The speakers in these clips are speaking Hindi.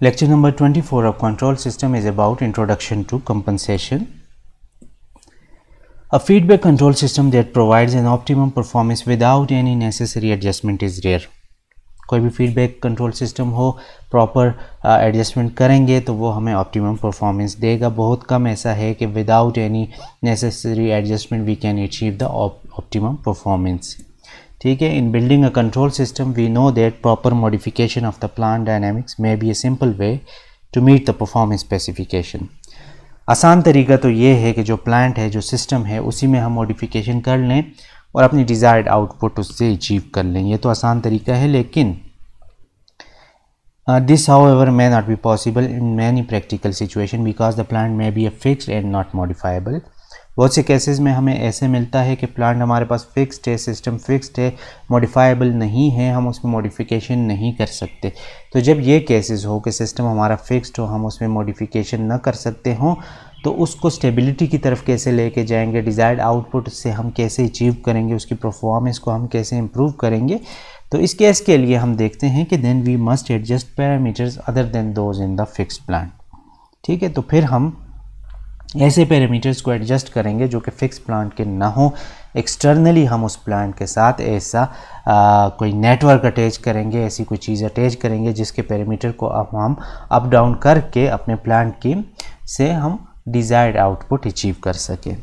Lecture number 24 of control system is about introduction to compensation. A feedback control system that provides an optimum performance without any necessary adjustment is rare. कोई भी फीडबैक कंट्रोल सिस्टम हो प्रॉपर एडजस्टमेंट करेंगे तो वो हमें ऑप्टिमम परफॉर्मेंस देगा बहुत कम ऐसा है कि without any necessary adjustment we can achieve the optimum performance ठीक है in building a control system we know that proper modification of the plant dynamics may be a simple way to meet the performance specification आसान तरीका तो ये है कि जो प्लांट है जो सिस्टम है उसी में हम मॉडिफिकेशन कर लें और अपनी डिज़ायर्ड आउटपुट उससे अचीव कर लें ये तो आसान तरीका है लेकिन this however may not be possible in many practical situation because the plant may be a fixed and not modifiable बहुत से केसेस में हमें ऐसे मिलता है कि प्लांट हमारे पास फिक्स्ड है सिस्टम फिक्स्ड है मॉडिफाइबल नहीं है हम उसमें मॉडिफिकेशन नहीं कर सकते तो जब ये केसेस हो कि सिस्टम हमारा फिक्स्ड हो हम उसमें मॉडिफिकेशन ना कर सकते हों तो उसको स्टेबिलिटी की तरफ कैसे लेके जाएंगे डिज़ायर्ड आउटपुट से हम कैसे अचीव करेंगे उसकी परफॉर्मेंस को हम कैसे इम्प्रूव करेंगे तो इस केस के लिए हम देखते हैं कि then we must adjust parameters other than those in the fix plant ठीक है तो फिर हम ऐसे पैरामीटर्स को एडजस्ट करेंगे जो कि फ़िक्स प्लांट के ना हो एक्सटर्नली हम उस प्लांट के साथ ऐसा कोई नेटवर्क अटैच करेंगे ऐसी कोई चीज़ अटैच करेंगे जिसके पैरामीटर को अब हम अप डाउन करके अपने प्लांट की से हम डिज़ायर्ड आउटपुट अचीव कर सकें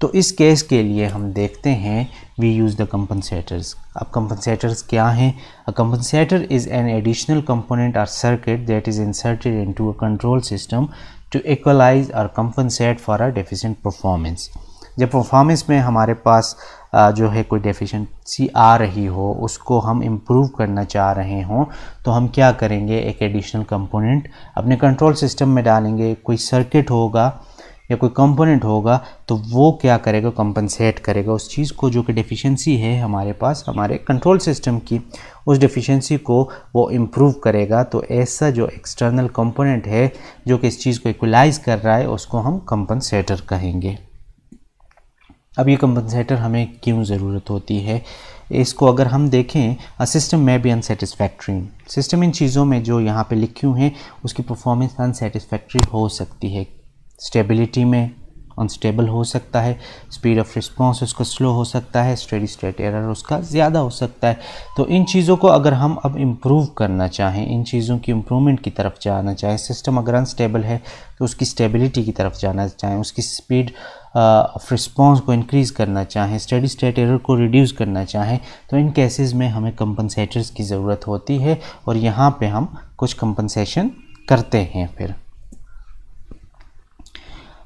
तो इस केस के लिए हम देखते हैं वी यूज़ द कम्पनसेटर्स अब कम्पनसेटर्स क्या हैं a compensator is an additional component or circuit that is inserted into a control system to equalize or compensate for or deficient performance जब परफॉर्मेंस में हमारे पास जो है कोई डेफिशिएंसी आ रही हो उसको हम इम्प्रूव करना चाह रहे हों तो हम क्या करेंगे एक एडिशनल कंपोनेंट अपने कंट्रोल सिस्टम में डालेंगे कोई सर्किट होगा या कोई कंपोनेंट होगा तो वो क्या करेगा कंपनसेट करेगा उस चीज़ को जो कि डिफिशेंसी है हमारे पास हमारे कंट्रोल सिस्टम की उस डिफिशेंसी को वो इम्प्रूव करेगा तो ऐसा जो एक्सटर्नल कंपोनेंट है जो कि इस चीज़ को इक्वलाइज कर रहा है उसको हम कंपनसेटर कहेंगे अब ये कंपनसेटर हमें क्यों ज़रूरत होती है इसको अगर हम देखें अ सिस्टम में भी अनसेटिस्फैक्ट्री सिस्टम इन चीज़ों में जो यहाँ पे लिखी हुई हैं उसकी परफॉर्मेंस अनसेटिस्फैक्ट्री हो सकती है स्टेबिलिटी में अनस्टेबल हो सकता है स्पीड ऑफ रिस्पॉन्स उसका स्लो हो सकता है स्टडी स्टेट एरर उसका ज़्यादा हो सकता है तो इन चीज़ों को अगर हम अब इम्प्रूव करना चाहें इन चीज़ों की इम्प्रूवमेंट की तरफ जाना चाहें सिस्टम अगर अनस्टेबल है तो उसकी स्टेबिलिटी की तरफ जाना चाहें उसकी स्पीड ऑफ रिस्पॉन्स को इंक्रीज़ करना चाहें स्टडी स्टेट एरर को रिड्यूस करना चाहें तो इन केसेस में हमें कंपनसेटर्स की ज़रूरत होती है और यहाँ पे हम कुछ कंपनसेशन करते हैं फिर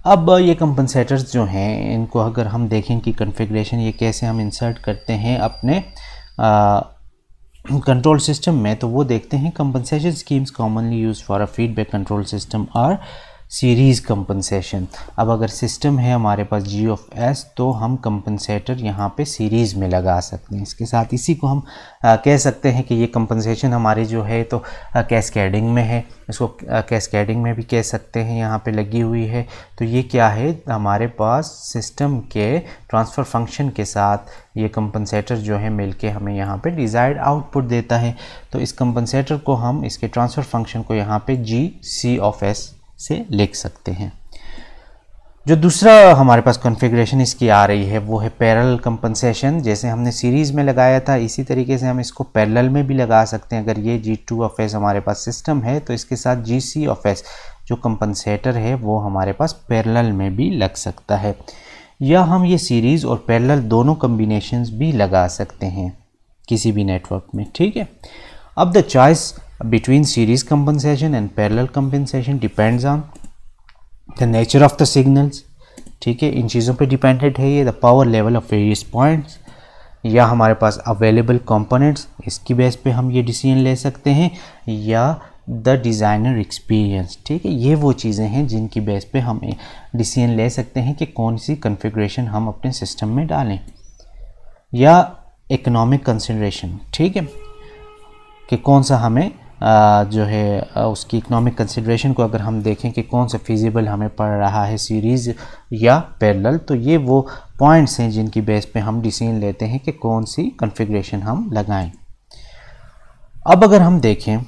अब ये कंपनसेटर्स जो हैं इनको अगर हम देखें कि कन्फिग्रेशन ये कैसे हम इंसर्ट करते हैं अपने कंट्रोल सिस्टम में तो वो देखते हैं compensation schemes commonly use for a feedback control system are series compensation अब अगर सिस्टम है हमारे पास जी ऑफ एस तो हम कंपनसेटर यहाँ पे सीरीज़ में लगा सकते हैं इसके साथ इसी को हम आ, कह सकते हैं कि ये कंपनसेशन हमारे जो है तो कैस्केडिंग में है इसको कैस्केडिंग में भी कह सकते हैं यहाँ पे लगी हुई है तो ये क्या है हमारे पास सिस्टम के ट्रांसफ़र फंक्शन के साथ ये कंपनसेटर जो है मिलके हमें यहाँ पे डिज़ायर्ड आउटपुट देता है तो इस कंपनसेटर को हम इसके ट्रांसफ़र फंक्शन को यहाँ पे जी सी ऑफ एस से लिख सकते हैं जो दूसरा हमारे पास कॉन्फ़िगरेशन इसकी आ रही है वो है पैरल कंपनसेशन जैसे हमने सीरीज़ में लगाया था इसी तरीके से हम इसको पैरल में भी लगा सकते हैं अगर ये जी टू ऑफ एस हमारे पास सिस्टम है तो इसके साथ जी सी ऑफ एस जो कंपनसेटर है वो हमारे पास पैरल में भी लग सकता है या हम ये सीरीज़ और पैरल दोनों कम्बिनेशन भी लगा सकते हैं किसी भी नेटवर्क में ठीक है अब the choice between series compensation and parallel compensation depends on the nature of the signals ठीक है इन चीज़ों पे डिपेंडेड है ये the power level of various points या हमारे पास अवेलेबल कंपोनेंट्स इसकी बेस पे हम ये डिसीजन ले सकते हैं या द डिज़ाइनर एक्सपीरियंस ठीक है ये वो चीज़ें हैं जिनकी बेस पे हम डिसीजन ले सकते हैं कि कौन सी कन्फिग्रेशन हम अपने सिस्टम में डालें या इकोनॉमिक कंसिड्रेशन ठीक है कि कौन सा हमें जो है उसकी इकनॉमिक कंसिड्रेशन को अगर हम देखें कि कौन सा फिजिबल हमें पड़ रहा है सीरीज़ या पैरल तो ये वो पॉइंट्स हैं जिनकी बेस पे हम डिसीजन लेते हैं कि कौन सी कन्फिग्रेशन हम लगाएं अब अगर हम देखें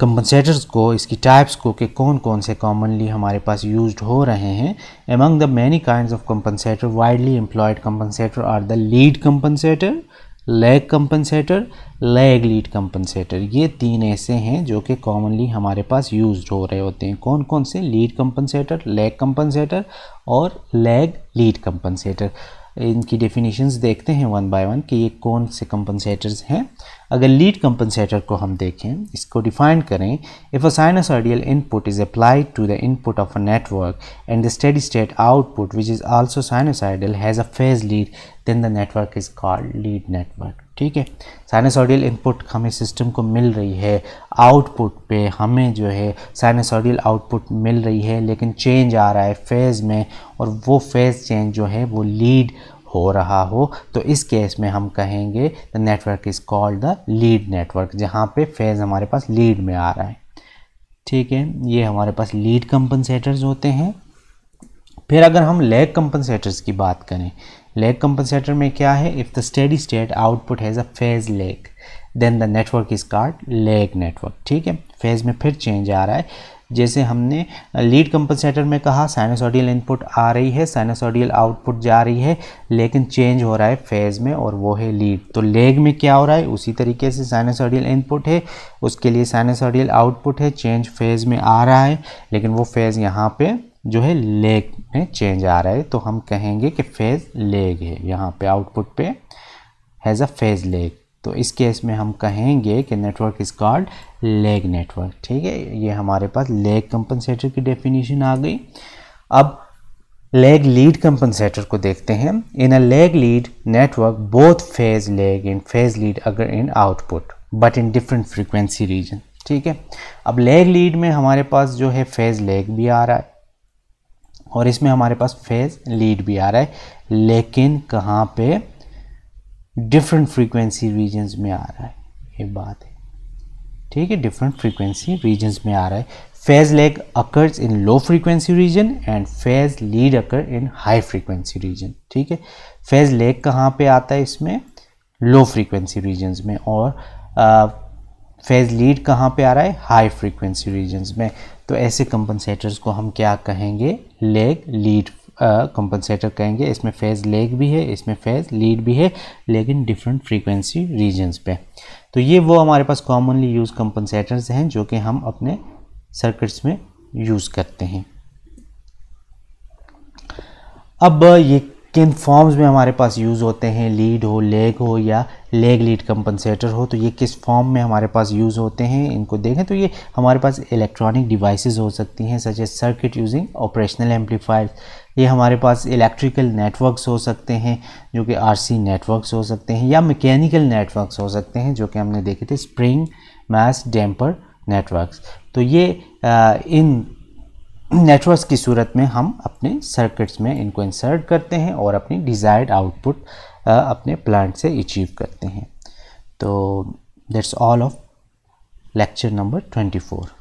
कंपनसेटर्स को इसकी टाइप्स को कि कौन कौन से कॉमनली हमारे पास यूज हो रहे हैं among the many kind of compensator widely employed compensator are the lead compensator lag compensator lag lead compensator ये तीन ऐसे हैं जो कि कॉमनली हमारे पास यूज हो रहे होते हैं कौन कौन से लीड कंपनसेटर लेग कंपनसेटर और लेग लीड कंपनसेटर इनकी डेफिनेशंस देखते हैं वन बाय वन कि ये कौन से कंपनसेटर्स हैं अगर लीड कंपनसेटर को हम देखें इसको डिफाइन करें if a sinusoidal input is applied to the input of a network and the steady state output which is also ideal has a phase lead then the network is called lead network ठीक है साइनसॉडियल इनपुट हमें सिस्टम को मिल रही है आउटपुट पे हमें जो है साइनसॉडियल आउटपुट मिल रही है लेकिन चेंज आ रहा है फेज़ में और वो फेज़ चेंज जो है वो लीड हो रहा हो तो इस केस में हम कहेंगे the network is called the lead network जहाँ पे फेज़ हमारे पास लीड में आ रहा है ठीक है ये हमारे पास लीड कंपनसेटर्स होते हैं फिर अगर हम लैग कंपनसेटर्स की बात करें लैग कंपनसेटर में क्या है if the steady state output has a phase lag then the network is called lag network ठीक है फेज में फिर चेंज आ रहा है जैसे हमने लीड कंपनसेटर में कहा साइनोसॉडियल इनपुट आ रही है साइनोसॉडियल आउटपुट जा रही है लेकिन चेंज हो रहा है फेज़ में और वो है लीड तो लेग में क्या हो रहा है उसी तरीके से साइनोसॉडियल इनपुट है उसके लिए साइनोसॉडियल आउटपुट है चेंज फेज़ में आ रहा है लेकिन वो फेज़ यहाँ पे जो है लेग में चेंज आ रहा है तो हम कहेंगे कि फेज़ लेग है यहाँ पे आउटपुट पे हैज़ अ फेज़ लेग तो इस केस में हम कहेंगे कि network is called lag network ठीक है ये हमारे पास लेग कंपनसेटर की डेफिनेशन आ गई अब लेग लीड कंपनसेटर को देखते हैं in a lag lead network both phase lag in phase lead occur in output but in different frequency region ठीक है अब लेग लीड में हमारे पास जो है फेज लेग भी आ रहा है और इसमें हमारे पास फेज लीड भी आ रहा है लेकिन कहाँ पे डिफरेंट फ्रीक्वेंसी रीजन्स में आ रहा है ये बात है ठीक है डिफरेंट फ्रीक्वेंसी रीजन्स में आ रहा है phase lag occurs in low frequency region and phase lead occur in high frequency region ठीक है फेज लेग कहाँ पे आता है इसमें लो फ्रीक्वेंसी रीजन्स में और फेज लीड कहाँ पे आ रहा है हाई फ्रीक्वेंसी रीजन्स में तो ऐसे कंपनसेटर्स को हम क्या कहेंगे लेग लीड कंपनसेटर कहेंगे इसमें फेज लेग भी है इसमें फेज लीड भी है लेकिन डिफरेंट फ्रीक्वेंसी रीजन्स पे तो ये वो हमारे पास कॉमनली यूज कंपनसेटर्स हैं जो कि हम अपने सर्किट्स में यूज़ करते हैं अब ये किन फॉर्म्स में हमारे पास यूज़ होते हैं लीड हो लेग हो या लेग लीड कंपनसेटर हो तो ये किस फॉर्म में हमारे पास यूज़ होते हैं इनको देखें तो ये हमारे पास इलेक्ट्रॉनिक डिवाइसेस हो सकती हैं such a circuit using operational amplifier ये हमारे पास इलेक्ट्रिकल नेटवर्क्स हो सकते हैं जो कि आरसी नेटवर्क्स हो सकते हैं या मैकेनिकल नेटवर्क्स हो सकते हैं जो कि हमने देखे थे स्प्रिंग मैस डैम्पर नेटवर्क्स तो ये आ, इन नेटवर्क की सूरत में हम अपने सर्किट्स में इनको इंसर्ट करते हैं और अपनी डिज़ायर्ड आउटपुट अपने प्लांट से अचीव करते हैं तो that's all of lecture number twenty four